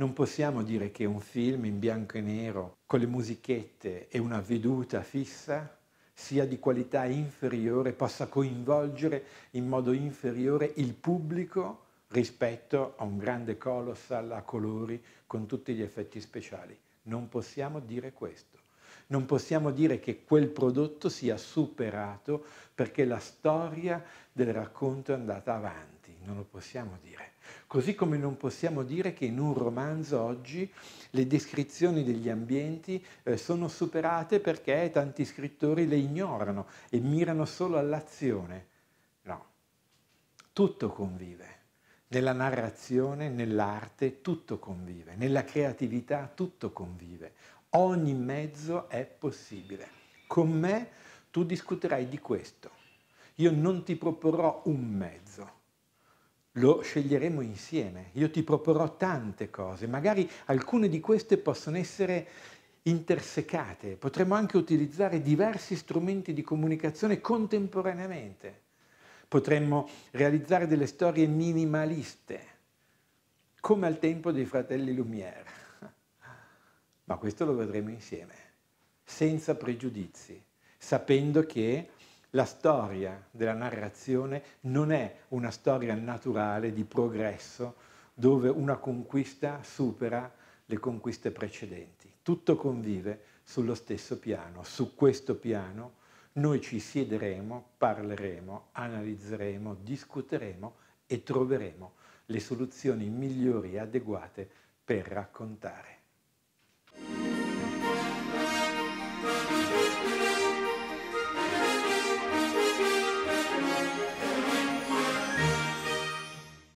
Non possiamo dire che un film in bianco e nero con le musichette e una veduta fissa sia di qualità inferiore, possa coinvolgere in modo inferiore il pubblico rispetto a un grande colossal a colori con tutti gli effetti speciali. Non possiamo dire questo. Non possiamo dire che quel prodotto sia superato perché la storia del racconto è andata avanti non lo possiamo dire. Così come non possiamo dire che in un romanzo oggi le descrizioni degli ambienti eh, sono superate perché tanti scrittori le ignorano e mirano solo all'azione. No, tutto convive. Nella narrazione, nell'arte, tutto convive. Nella creatività, tutto convive. Ogni mezzo è possibile. Con me tu discuterai di questo. Io non ti proporrò un mezzo lo sceglieremo insieme. Io ti proporrò tante cose, magari alcune di queste possono essere intersecate, potremmo anche utilizzare diversi strumenti di comunicazione contemporaneamente, potremmo realizzare delle storie minimaliste, come al tempo dei fratelli Lumière. Ma questo lo vedremo insieme, senza pregiudizi, sapendo che la storia della narrazione non è una storia naturale di progresso dove una conquista supera le conquiste precedenti. Tutto convive sullo stesso piano. Su questo piano noi ci siederemo, parleremo, analizzeremo, discuteremo e troveremo le soluzioni migliori e adeguate per raccontare.